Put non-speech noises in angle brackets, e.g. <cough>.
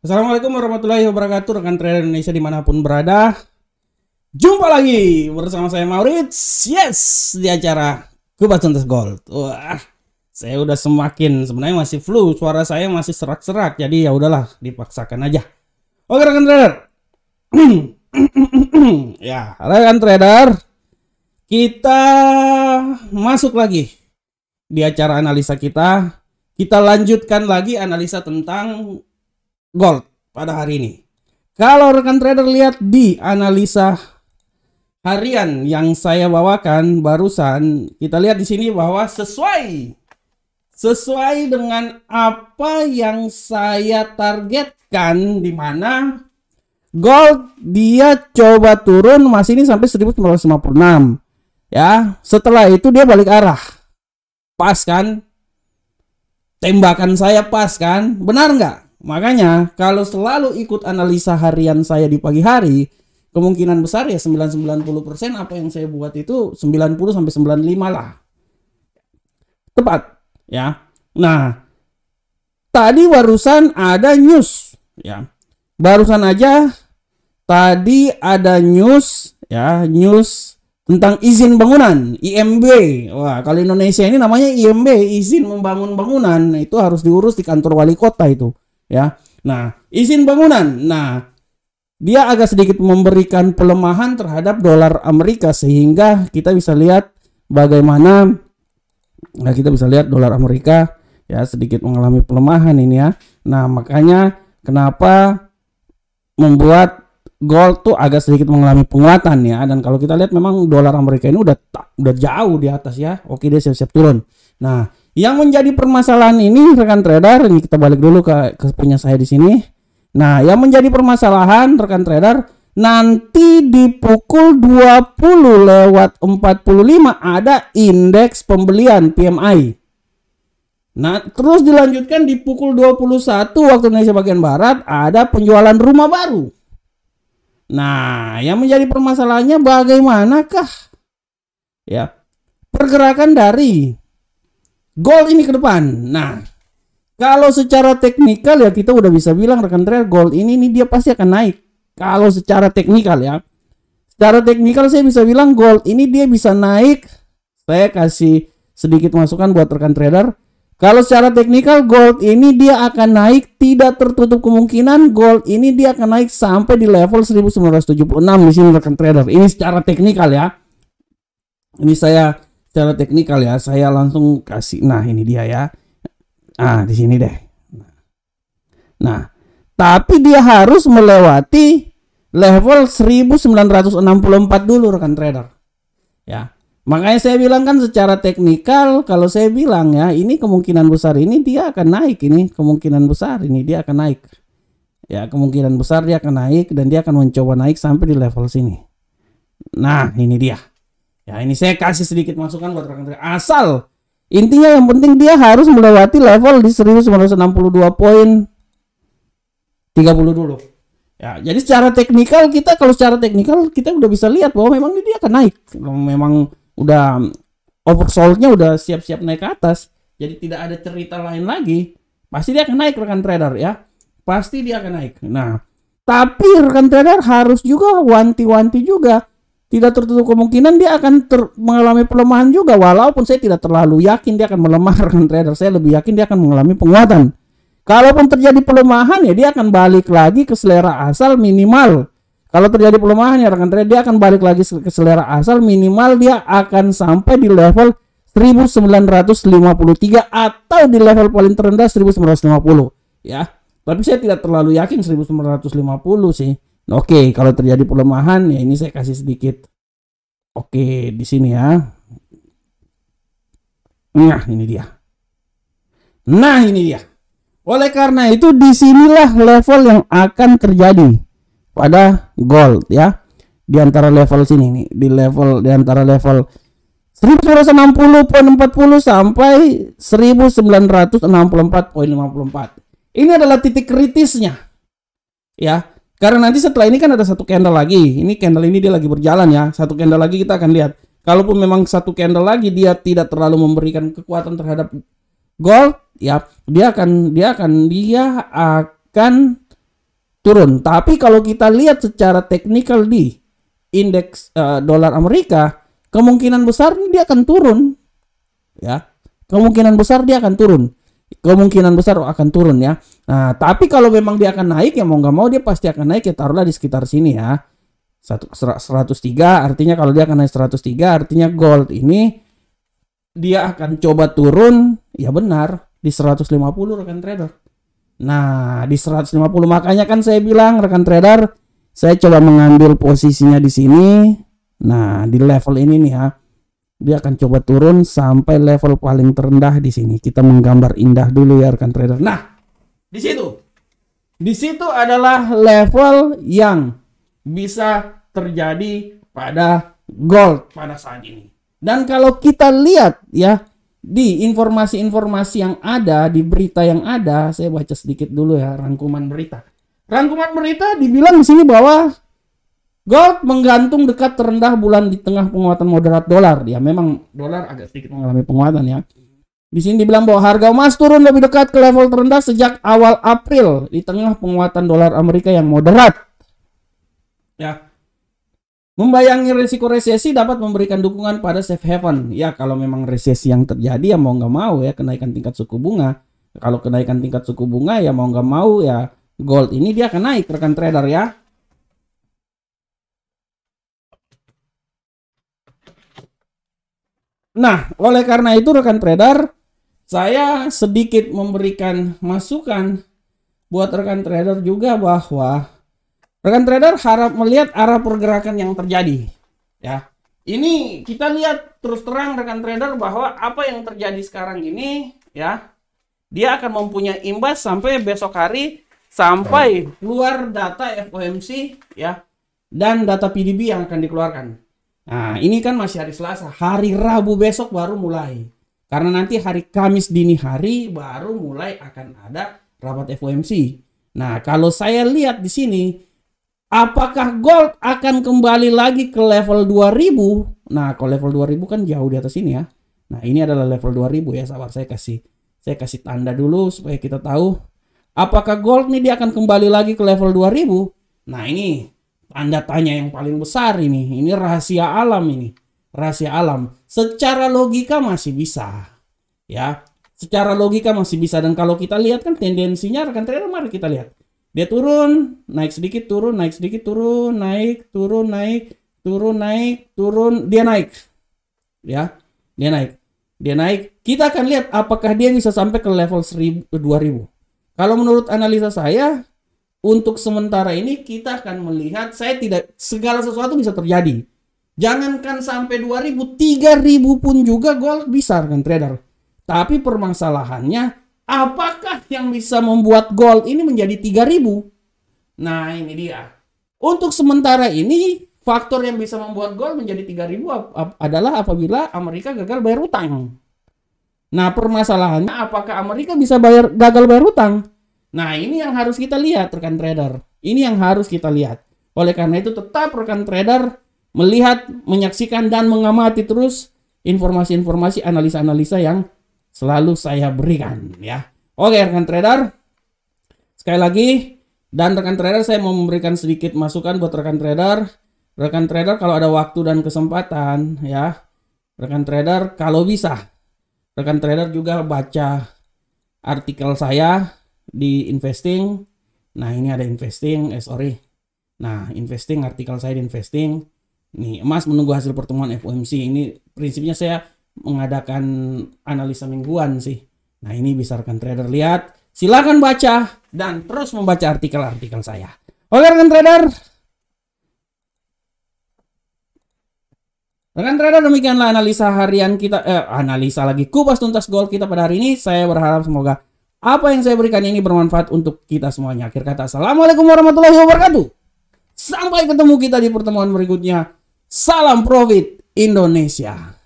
Assalamualaikum warahmatullahi wabarakatuh rekan trader Indonesia dimanapun berada Jumpa lagi bersama saya Maurits Yes di acara Kubat Tuntas Gold Wah saya udah semakin sebenarnya masih flu suara saya masih serak-serak jadi ya udahlah dipaksakan aja Oke rekan trader <clears throat> Ya rekan trader kita masuk lagi di acara analisa kita kita lanjutkan lagi analisa tentang gold pada hari ini. Kalau rekan trader lihat di analisa harian yang saya bawakan barusan, kita lihat di sini bahwa sesuai sesuai dengan apa yang saya targetkan di mana gold dia coba turun masih ini sampai 1956 ya setelah itu dia balik arah pas kan tembakan saya pas kan benar nggak Makanya kalau selalu ikut analisa harian saya di pagi hari, kemungkinan besar ya persen apa yang saya buat itu 90 sampai 95 lah. Tepat, ya. Nah, tadi barusan ada news, ya. Barusan aja tadi ada news, ya, news tentang izin bangunan IMB. Wah, kalau Indonesia ini namanya IMB, izin membangun bangunan. Nah, itu harus diurus di kantor wali kota itu ya. Nah, izin bangunan. Nah, dia agak sedikit memberikan pelemahan terhadap dolar Amerika sehingga kita bisa lihat bagaimana nah kita bisa lihat dolar Amerika ya sedikit mengalami pelemahan ini ya. Nah, makanya kenapa membuat gold tuh agak sedikit mengalami penguatan ya dan kalau kita lihat memang dolar Amerika ini udah udah jauh di atas ya. Oke, dia siap-siap turun. Nah, yang menjadi permasalahan ini rekan trader, ini kita balik dulu ke, ke punya saya di sini. Nah, yang menjadi permasalahan rekan trader nanti di pukul 20 lewat 45 ada indeks pembelian PMI. Nah, terus dilanjutkan di pukul 21 waktu Indonesia bagian barat ada penjualan rumah baru. Nah, yang menjadi permasalahannya bagaimanakah ya pergerakan dari Gol ini ke depan. Nah, kalau secara teknikal ya kita udah bisa bilang rekan trail gol ini nih dia pasti akan naik. Kalau secara teknikal ya. Secara teknikal saya bisa bilang gol ini dia bisa naik. Saya kasih sedikit masukan buat rekan trader. Kalau secara teknikal gold ini dia akan naik tidak tertutup kemungkinan gold ini dia akan naik sampai di level 1976 di sini rekan trader. Ini secara teknikal ya. Ini saya secara teknikal ya saya langsung kasih nah ini dia ya ah di sini deh nah tapi dia harus melewati level 1964 dulu rekan trader ya makanya saya bilang kan secara teknikal kalau saya bilang ya ini kemungkinan besar ini dia akan naik ini kemungkinan besar ini dia akan naik ya kemungkinan besar dia akan naik dan dia akan mencoba naik sampai di level sini nah ini dia Ya ini saya kasih sedikit masukan buat rekan-rekan asal intinya yang penting dia harus melewati level di 1962 poin 30 dulu. Ya, jadi secara teknikal kita kalau secara teknikal kita udah bisa lihat bahwa memang ini dia akan naik. Memang udah oversoldnya udah siap-siap naik ke atas. Jadi tidak ada cerita lain lagi. Pasti dia akan naik rekan trader ya. Pasti dia akan naik. Nah, tapi rekan trader harus juga wanti-wanti juga tidak tertutup kemungkinan dia akan ter mengalami pelemahan juga walaupun saya tidak terlalu yakin dia akan melemah <laughs> rekan trader saya lebih yakin dia akan mengalami penguatan kalaupun terjadi pelemahan ya dia akan balik lagi ke selera asal minimal kalau terjadi pelemahan ya rekan trader dia akan balik lagi ke selera asal minimal dia akan sampai di level 1953 atau di level paling terendah 1950 ya tapi saya tidak terlalu yakin 1950 sih Oke, okay, kalau terjadi pelemahan ya ini saya kasih sedikit. Oke, okay, di sini ya. Nah, ini dia. Nah, ini dia. Oleh karena itu disinilah level yang akan terjadi pada gold ya. Di antara level sini nih, di level di antara level 1960.40 sampai 1964.54. Ini adalah titik kritisnya. Ya, karena nanti setelah ini kan ada satu candle lagi. Ini candle ini dia lagi berjalan ya. Satu candle lagi kita akan lihat. Kalaupun memang satu candle lagi dia tidak terlalu memberikan kekuatan terhadap gold, ya dia akan dia akan dia akan turun. Tapi kalau kita lihat secara teknikal di indeks uh, dolar Amerika, kemungkinan besar dia akan turun. Ya. Kemungkinan besar dia akan turun kemungkinan besar akan turun ya. Nah, tapi kalau memang dia akan naik ya mau nggak mau dia pasti akan naik ya taruhlah di sekitar sini ya. 103 artinya kalau dia akan naik 103 artinya gold ini dia akan coba turun ya benar di 150 rekan trader. Nah, di 150 makanya kan saya bilang rekan trader saya coba mengambil posisinya di sini. Nah, di level ini nih ya dia akan coba turun sampai level paling terendah di sini. Kita menggambar indah dulu ya rekan trader. Nah, di situ. Di situ adalah level yang bisa terjadi pada gold pada saat ini. Dan kalau kita lihat ya di informasi-informasi yang ada, di berita yang ada, saya baca sedikit dulu ya rangkuman berita. Rangkuman berita dibilang di sini bahwa Gold menggantung dekat terendah bulan di tengah penguatan moderat dolar. Ya memang dolar agak sedikit mengalami penguatan ya. Di sini dibilang bahwa harga emas turun lebih dekat ke level terendah sejak awal April di tengah penguatan dolar Amerika yang moderat. Ya. Membayangi risiko resesi dapat memberikan dukungan pada safe haven. Ya, kalau memang resesi yang terjadi ya mau nggak mau ya kenaikan tingkat suku bunga. Kalau kenaikan tingkat suku bunga ya mau nggak mau ya gold ini dia akan naik rekan trader ya. Nah, oleh karena itu rekan trader, saya sedikit memberikan masukan buat rekan trader juga bahwa rekan trader harap melihat arah pergerakan yang terjadi. Ya. Ini kita lihat terus terang rekan trader bahwa apa yang terjadi sekarang ini ya, dia akan mempunyai imbas sampai besok hari sampai keluar data FOMC ya dan data PDB yang akan dikeluarkan. Nah, ini kan masih hari Selasa. Hari Rabu besok baru mulai. Karena nanti hari Kamis dini hari baru mulai akan ada rapat FOMC. Nah, kalau saya lihat di sini, apakah gold akan kembali lagi ke level 2000? Nah, kalau level 2000 kan jauh di atas ini ya. Nah, ini adalah level 2000 ya, sahabat. Saya kasih saya kasih tanda dulu supaya kita tahu apakah gold ini dia akan kembali lagi ke level 2000. Nah, ini tanda tanya yang paling besar ini. Ini rahasia alam ini. Rahasia alam. Secara logika masih bisa. Ya. Secara logika masih bisa. Dan kalau kita lihat kan tendensinya rekan trader mari kita lihat. Dia turun, naik sedikit, turun, naik sedikit, turun, naik, turun, naik, turun, naik, turun, dia naik. Ya, dia naik. Dia naik. Kita akan lihat apakah dia bisa sampai ke level 1000 2000. Kalau menurut analisa saya, untuk sementara ini kita akan melihat saya tidak segala sesuatu bisa terjadi. Jangankan sampai 2000, 3000 pun juga gold bisa kan trader. Tapi permasalahannya apakah yang bisa membuat gold ini menjadi 3000? Nah, ini dia. Untuk sementara ini faktor yang bisa membuat gold menjadi 3000 adalah apabila Amerika gagal bayar utang. Nah, permasalahannya apakah Amerika bisa bayar gagal bayar utang? Nah, ini yang harus kita lihat rekan trader. Ini yang harus kita lihat. Oleh karena itu tetap rekan trader melihat, menyaksikan dan mengamati terus informasi-informasi analisa-analisa yang selalu saya berikan ya. Oke, rekan trader. Sekali lagi dan rekan trader saya mau memberikan sedikit masukan buat rekan trader. Rekan trader kalau ada waktu dan kesempatan ya. Rekan trader kalau bisa rekan trader juga baca artikel saya di investing. Nah, ini ada investing, eh sorry. Nah, investing, artikel saya di investing. Nih, emas menunggu hasil pertemuan FOMC. Ini prinsipnya saya mengadakan analisa mingguan sih. Nah, ini bisa rekan trader lihat. silakan baca dan terus membaca artikel-artikel saya. Oke, rekan trader. Rekan trader demikianlah analisa harian kita, eh, analisa lagi kupas tuntas gold kita pada hari ini. Saya berharap semoga apa yang saya berikan ini bermanfaat untuk kita semuanya. Akhir kata, Assalamualaikum warahmatullahi wabarakatuh. Sampai ketemu kita di pertemuan berikutnya. Salam Profit Indonesia.